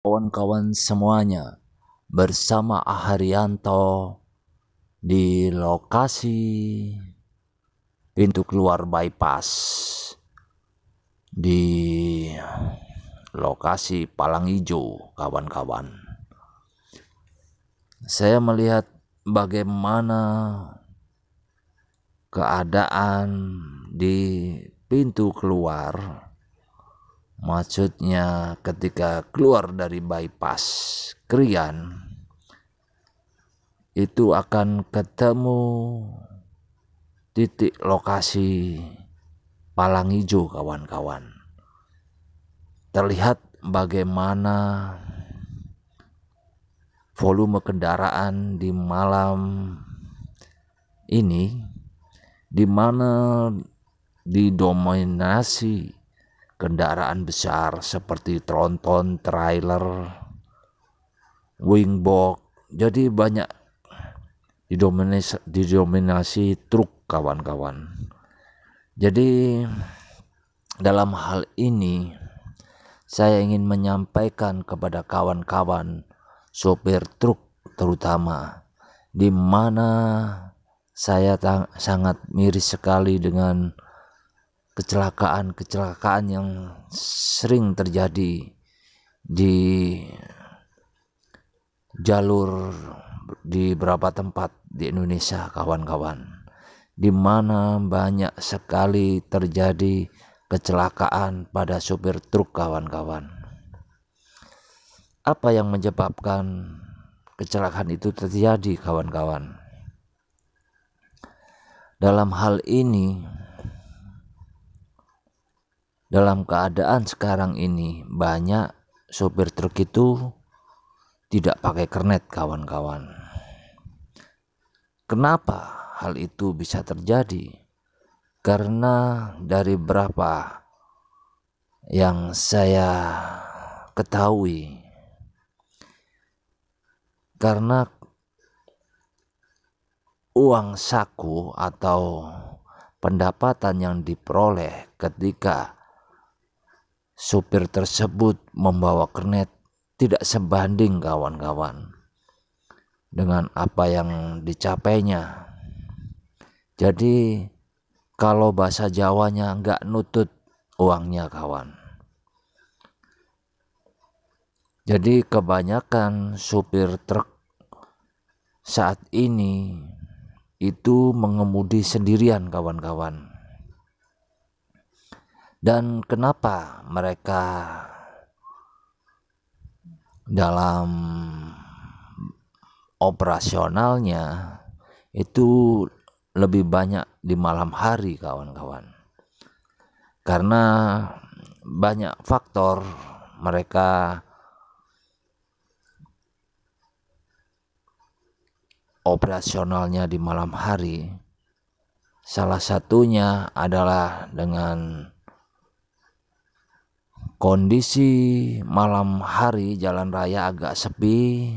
kawan-kawan semuanya bersama Aharyanto di lokasi pintu keluar bypass di lokasi Palang Ijo kawan-kawan saya melihat bagaimana keadaan di pintu keluar maksudnya ketika keluar dari bypass Krian itu akan ketemu titik lokasi palang hijau kawan-kawan terlihat bagaimana volume kendaraan di malam ini di mana didominasi kendaraan besar seperti tronton, trailer, wingbox. Jadi banyak didominasi, didominasi truk kawan-kawan. Jadi dalam hal ini saya ingin menyampaikan kepada kawan-kawan sopir truk terutama di mana saya sangat miris sekali dengan kecelakaan-kecelakaan yang sering terjadi di jalur di beberapa tempat di Indonesia kawan-kawan di mana banyak sekali terjadi kecelakaan pada sopir truk kawan-kawan apa yang menyebabkan kecelakaan itu terjadi kawan-kawan dalam hal ini dalam keadaan sekarang ini banyak sopir truk itu tidak pakai kernet kawan-kawan. Kenapa hal itu bisa terjadi? Karena dari berapa yang saya ketahui karena uang saku atau pendapatan yang diperoleh ketika Supir tersebut membawa kernet tidak sebanding kawan-kawan dengan apa yang dicapainya. Jadi kalau bahasa Jawanya nggak nutut uangnya kawan. Jadi kebanyakan supir truk saat ini itu mengemudi sendirian kawan-kawan dan kenapa mereka dalam operasionalnya itu lebih banyak di malam hari kawan-kawan karena banyak faktor mereka operasionalnya di malam hari salah satunya adalah dengan Kondisi malam hari jalan raya agak sepi,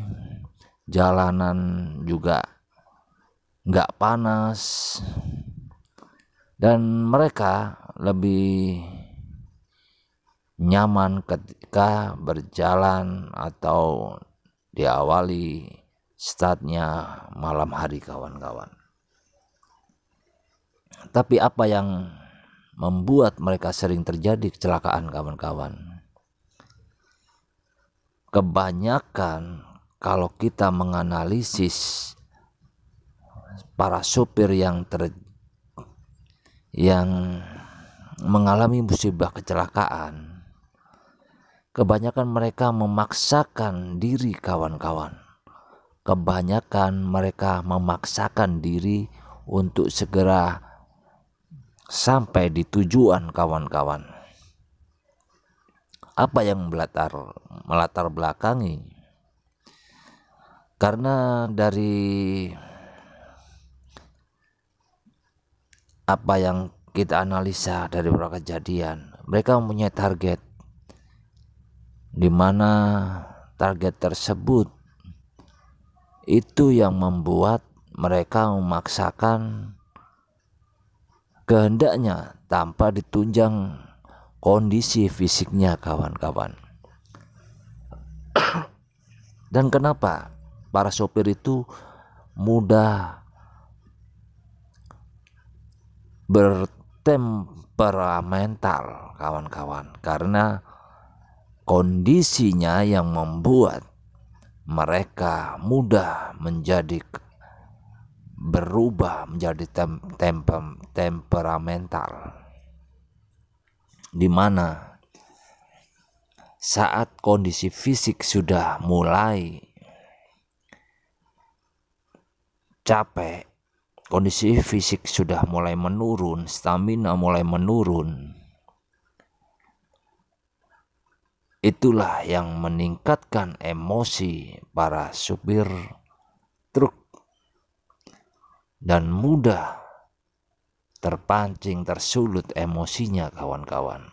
jalanan juga nggak panas, dan mereka lebih nyaman ketika berjalan atau diawali startnya malam hari kawan-kawan. Tapi apa yang membuat mereka sering terjadi kecelakaan kawan-kawan. Kebanyakan kalau kita menganalisis para sopir yang ter yang mengalami musibah kecelakaan kebanyakan mereka memaksakan diri kawan-kawan kebanyakan mereka memaksakan diri untuk segera sampai di tujuan kawan-kawan. Apa yang melatar melatar belakangi? Karena dari apa yang kita analisa dari beberapa kejadian, mereka mempunyai target di mana target tersebut itu yang membuat mereka memaksakan Kehendaknya tanpa ditunjang kondisi fisiknya kawan-kawan. Dan kenapa para sopir itu mudah bertemperamental kawan-kawan karena kondisinya yang membuat mereka mudah menjadi berubah menjadi tem temperamental di mana saat kondisi fisik sudah mulai capek kondisi fisik sudah mulai menurun stamina mulai menurun itulah yang meningkatkan emosi para supir dan mudah terpancing tersulut emosinya kawan-kawan.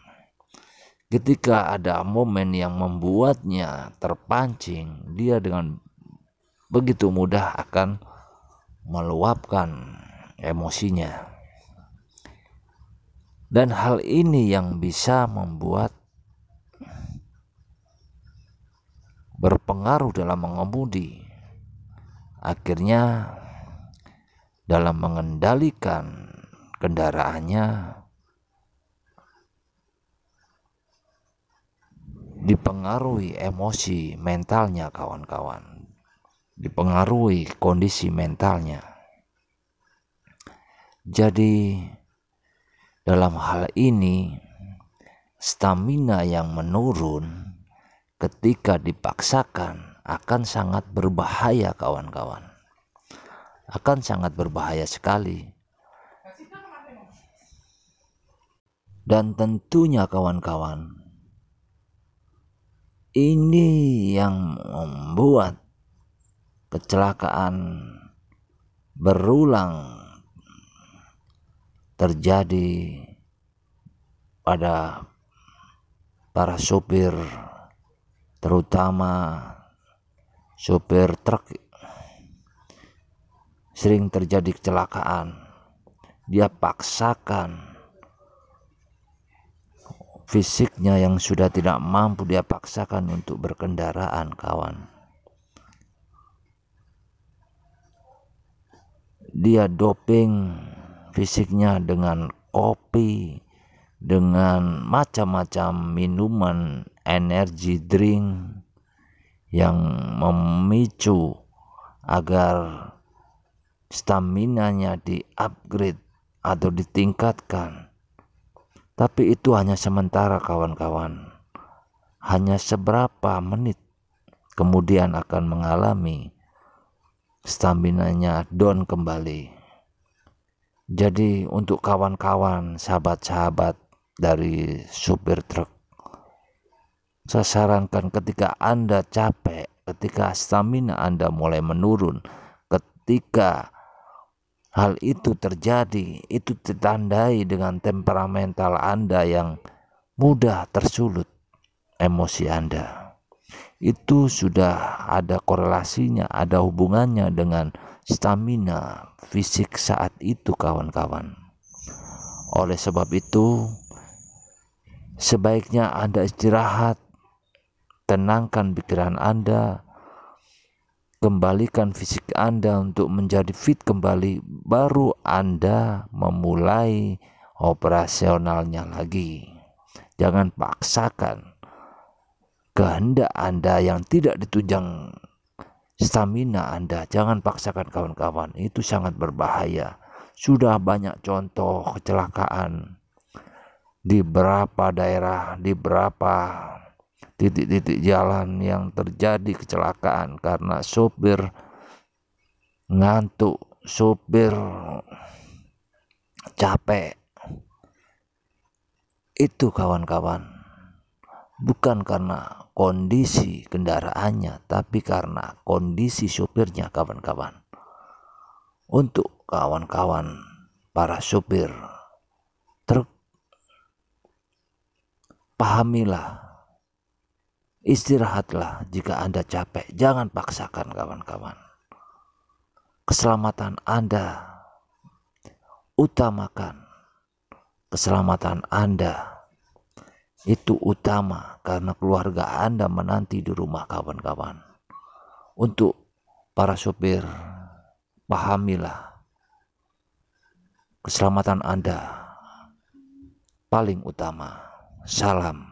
Ketika ada momen yang membuatnya terpancing, dia dengan begitu mudah akan meluapkan emosinya. Dan hal ini yang bisa membuat berpengaruh dalam mengemudi. Akhirnya dalam mengendalikan kendaraannya dipengaruhi emosi mentalnya kawan-kawan dipengaruhi kondisi mentalnya jadi dalam hal ini stamina yang menurun ketika dipaksakan akan sangat berbahaya kawan-kawan akan sangat berbahaya sekali. Dan tentunya kawan-kawan, ini yang membuat kecelakaan berulang terjadi pada para supir terutama supir truk sering terjadi kecelakaan. Dia paksakan fisiknya yang sudah tidak mampu dia paksakan untuk berkendaraan kawan. Dia doping fisiknya dengan kopi, dengan macam-macam minuman energi drink yang memicu agar staminanya di-upgrade atau ditingkatkan. Tapi itu hanya sementara kawan-kawan. Hanya seberapa menit kemudian akan mengalami staminanya down kembali. Jadi untuk kawan-kawan, sahabat-sahabat dari supir truk, saya sarankan ketika Anda capek, ketika stamina Anda mulai menurun, ketika hal itu terjadi, itu ditandai dengan temperamental Anda yang mudah tersulut emosi Anda. Itu sudah ada korelasinya, ada hubungannya dengan stamina fisik saat itu, kawan-kawan. Oleh sebab itu, sebaiknya Anda istirahat, tenangkan pikiran Anda, Kembalikan fisik Anda untuk menjadi fit kembali, baru Anda memulai operasionalnya lagi. Jangan paksakan kehendak Anda yang tidak ditunjang stamina Anda. Jangan paksakan kawan-kawan, itu sangat berbahaya. Sudah banyak contoh kecelakaan di berapa daerah, di berapa titik-titik jalan yang terjadi kecelakaan karena sopir ngantuk, sopir capek. Itu kawan-kawan. Bukan karena kondisi kendaraannya, tapi karena kondisi sopirnya kawan-kawan. Untuk kawan-kawan para sopir truk, pahamilah Istirahatlah jika Anda capek, jangan paksakan kawan-kawan. Keselamatan Anda utamakan. Keselamatan Anda itu utama karena keluarga Anda menanti di rumah kawan-kawan. Untuk para sopir, pahamilah keselamatan Anda paling utama. Salam.